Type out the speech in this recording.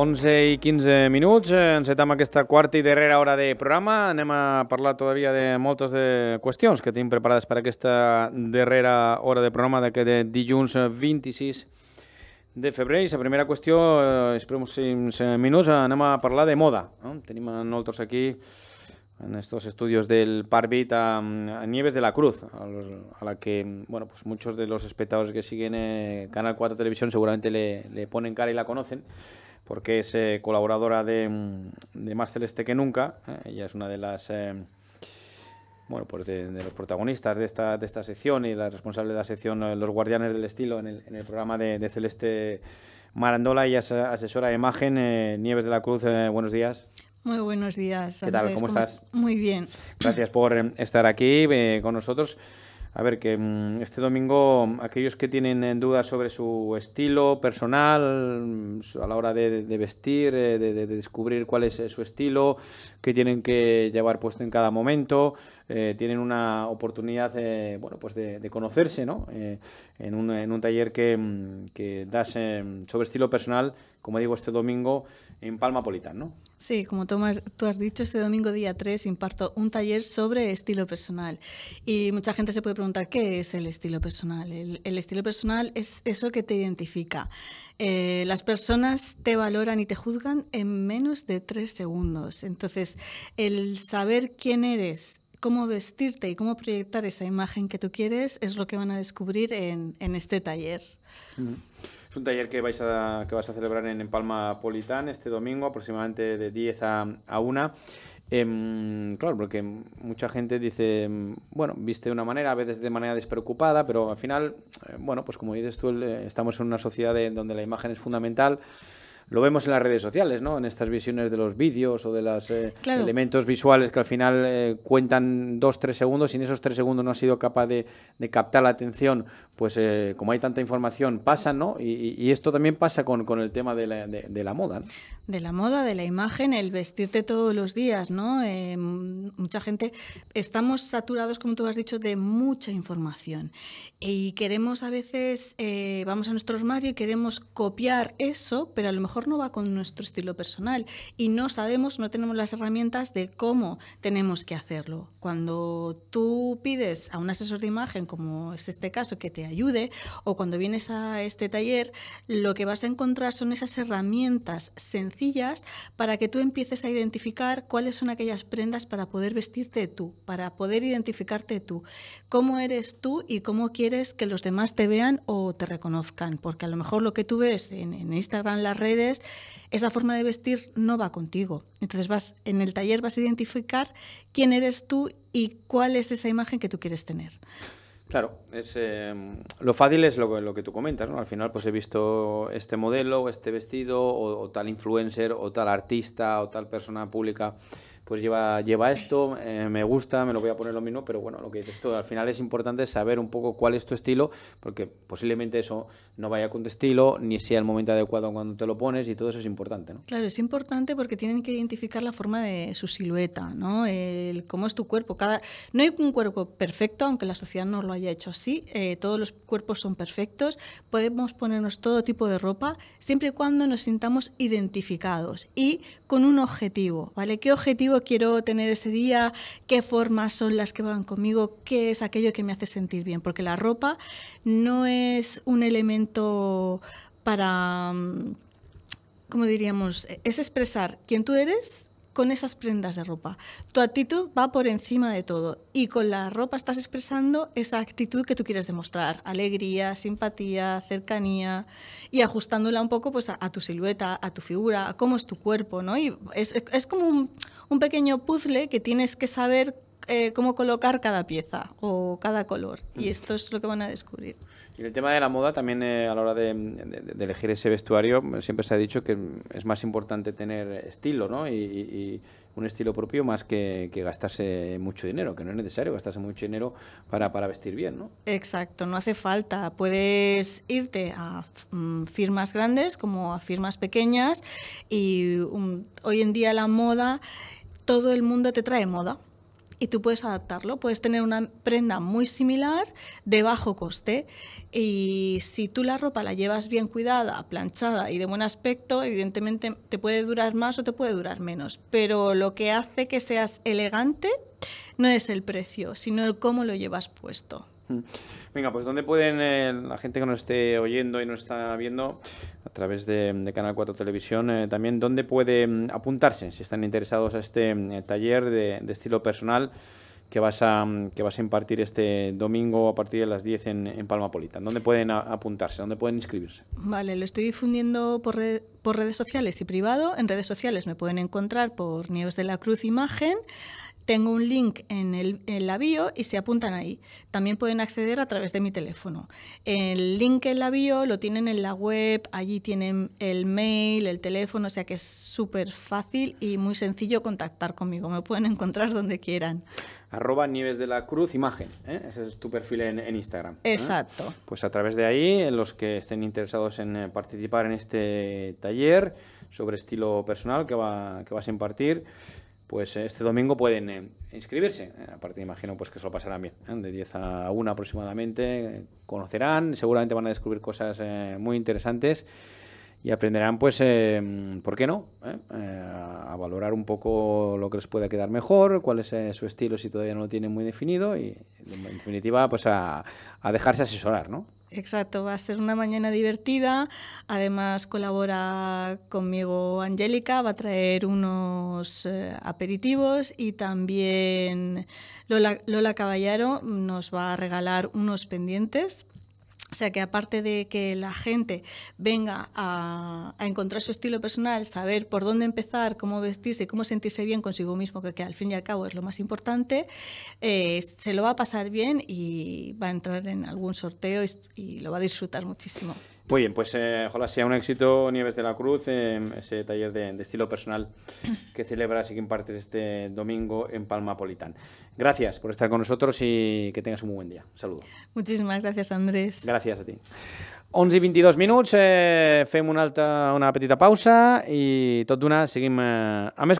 11 y 15 minuts, que eh, aquesta cuarta y darrera hora de programa. Anem a parlar todavía de muchas de que tienen preparadas para esta darrera hora de programa de dilluns 26 de febrero y la primera cuestión, eh, esperemos, sin minuts, anem a parlar de moda. tenemos a aquí en estos estudios del Parvit a, Nieves de la Cruz, a, la que bueno, pues muchos de los espectadores que siguen eh, Canal 4 Televisión seguramente le, le, ponen cara y la conocen porque es eh, colaboradora mm, de, Más Celeste que Nunca. ¿eh? ella es una de las eh, bueno, pues de, los protagonistas de esta, de esta sección y la responsable de la sección Los Guardianes del Estilo en el, programa de, Celeste Marandola. Ella es asesora de imagen. Nieves de la Cruz, buenos días. Muy buenos días. ¿Qué tal? ¿Cómo estás? Muy bien. Gracias por estar aquí con nosotros a ver, que mm, este domingo aquellos que tienen eh, dudas sobre su estilo personal, mm, a la hora de, vestir, eh, de, descubrir cuál es eh, su estilo, qué tienen que llevar puesto en cada momento, tienen una oportunidad bueno, pues de, conocerse ¿no? en, un, en, un, taller que, mm, que das sobre estilo personal como digo, este domingo en Palma Politán, ¿no? Sí, como tú has dicho, este domingo día 3 imparto un taller sobre estilo personal. Y mucha gente se puede preguntar, ¿qué es el estilo personal? El, estilo personal es eso que te identifica. Eh, las personas te valoran y te juzgan en menos de tres segundos. Entonces, el saber quién eres cómo vestirte y cómo proyectar esa imagen que tú quieres es lo que van a descubrir en, este taller. Es un taller que vais a, que vas a celebrar en, Palma Politán este domingo, aproximadamente de 10 a, a 1. Em, claro, porque mucha gente dice, em, bueno, viste de una manera, a veces de manera despreocupada, pero al final, eh, bueno, pues como dices tú, eh, estamos en una sociedad en donde la imagen es fundamental lo vemos en las redes sociales, ¿no? En estas visiones de los vídeos o de los eh, elementos visuales que al final eh, cuentan dos, tres segundos y en esos tres segundos no ha sido capaz de, captar la atención, pues eh, como hay tanta información, pasa, ¿no? Y, esto también pasa con, el tema de la, la moda, ¿no? De la moda, de la imagen, el vestirte todos los días, ¿no? mucha gente, estamos saturados, como tú has dicho, de mucha información y queremos a veces, vamos a nuestro armario y queremos copiar eso, pero a lo mejor no va con nuestro estilo personal y no sabemos, no tenemos las herramientas de cómo tenemos que hacerlo. Cuando tú pides a un asesor de imagen, como es este caso, que te ayude, o cuando vienes a este taller, lo que vas a encontrar son esas herramientas sencillas para que tú empieces a identificar cuáles son aquellas prendas para poder vestirte tú, para poder identificarte tú, cómo eres tú y cómo quieres que los demás te vean o te reconozcan, porque a lo mejor lo que tú ves en, en Instagram, las redes, esa forma de vestir no va contigo. Entonces vas en el taller vas a identificar quién eres tú y cuál es esa imagen que tú quieres tener. Claro, es, eh, lo fácil es lo, que tú comentas, ¿no? Al final pues he visto este modelo, este vestido, o tal influencer, o tal artista, o tal persona pública pues lleva, lleva esto, eh, me gusta, me lo voy a poner lo mismo, pero bueno, lo que dices tú, al final es importante saber un poco cuál es tu estilo, porque posiblemente eso no vaya con tu estilo, ni sea el momento adecuado cuando te lo pones, y todo eso es importante, ¿no? Claro, es importante porque tienen que identificar la forma de su silueta, ¿no? El, cómo es tu cuerpo. Cada, no hay un cuerpo perfecto, aunque la sociedad no lo haya hecho así, eh, todos los cuerpos son perfectos, podemos ponernos todo tipo de ropa, siempre y cuando nos sintamos identificados y con un objetivo, ¿vale? ¿Qué objetivo quiero tener ese día, qué formas son las que van conmigo, qué es aquello que me hace sentir bien, porque la ropa no es un elemento para, mm, como diríamos, es expresar quién tú eres con esas prendas de ropa. Tu actitud va por encima de todo y con la ropa estás expresando esa actitud que tú quieres demostrar, alegría, simpatía, cercanía y ajustándola un poco pues, a, tu silueta, a tu figura, a cómo es tu cuerpo. ¿no? Y es, como un, un pequeño puzzle que tienes que saber eh, cómo colocar cada pieza o cada color. Y mm. esto es lo que van a descubrir. Y el tema de la moda también eh, a la hora de, elegir ese vestuario, siempre se ha dicho que es más importante tener estilo, ¿no? Y, un estilo propio más que, gastarse mucho dinero, que no es necesario gastarse mucho dinero para, vestir bien, ¿no? Exacto, no hace falta. Puedes irte a mm, firmas grandes como a firmas pequeñas y mm, hoy en día la moda, todo el mundo te trae moda y tú puedes adaptarlo. Puedes tener una prenda muy similar de bajo coste y si tú la ropa la llevas bien cuidada, planchada y de buen aspecto, evidentemente te puede durar más o te puede durar menos. Pero lo que hace que seas elegante no es el precio, sino el cómo lo llevas puesto. Hmm. Venga, pues ¿dónde pueden eh, la gente que nos esté oyendo y nos está viendo a través de, Canal 4 Televisión, eh, también dónde puede mm, apuntarse si están interesados a este mm, taller de, estilo personal que vas, a, mm, que vas a impartir este domingo a partir de las 10 en, en Palma Polita. ¿Dónde pueden apuntarse? ¿Dónde pueden inscribirse? Vale, lo estoy difundiendo por, por redes sociales y privado. En redes sociales me pueden encontrar por Nieves de la Cruz Imagen. Tengo un link en, el, en la bio y se apuntan ahí. También pueden acceder a través de mi teléfono. El link en la bio lo tienen en la web, allí tienen el mail, el teléfono, o sea que es súper fácil y muy sencillo contactar conmigo. Me pueden encontrar donde quieran. Arroba Nieves de la Cruz Imagen, ¿eh? ese es tu perfil en, Instagram. ¿eh? Exacto. Pues a través de ahí, los que estén interesados en eh, participar en este taller sobre estilo personal que, va, que vas a impartir, pues eh, este domingo pueden eh, inscribirse. Eh, aparte, imagino pues que se lo pasarán bien. De 10 a 1 aproximadamente conocerán, seguramente van a descubrir cosas muy interesantes y aprenderán, pues, ¿por qué no? a valorar un poco lo que les puede quedar mejor, cuál es su estilo si todavía no lo tienen muy definido y, en definitiva, pues a dejarse asesorar, ¿no? Exacto, va a ser una mañana divertida. Además colabora conmigo Angélica, va a traer unos eh, aperitivos y también Lola, Lola, Caballero nos va a regalar unos pendientes o sea que aparte de que la gente venga a, encontrar su estilo personal, saber por dónde empezar, cómo vestirse, cómo sentirse bien consigo mismo, que, al fin y al cabo es lo más importante, eh, se lo va a pasar bien y va a entrar en algún sorteo y lo va a disfrutar muchísimo. Muy bien, pues eh, ojalá sea un éxito Nieves de la Cruz, en ese taller de, estilo personal que celebras y que impartes este domingo en Palma Politán. Gracias por estar con nosotros y que tengas un muy buen día. Saludos. Muchísimas gracias, Andrés. Gracias a ti. 11 y 22 minutos, eh, una, alta una pausa y tot una seguimos eh, a mes.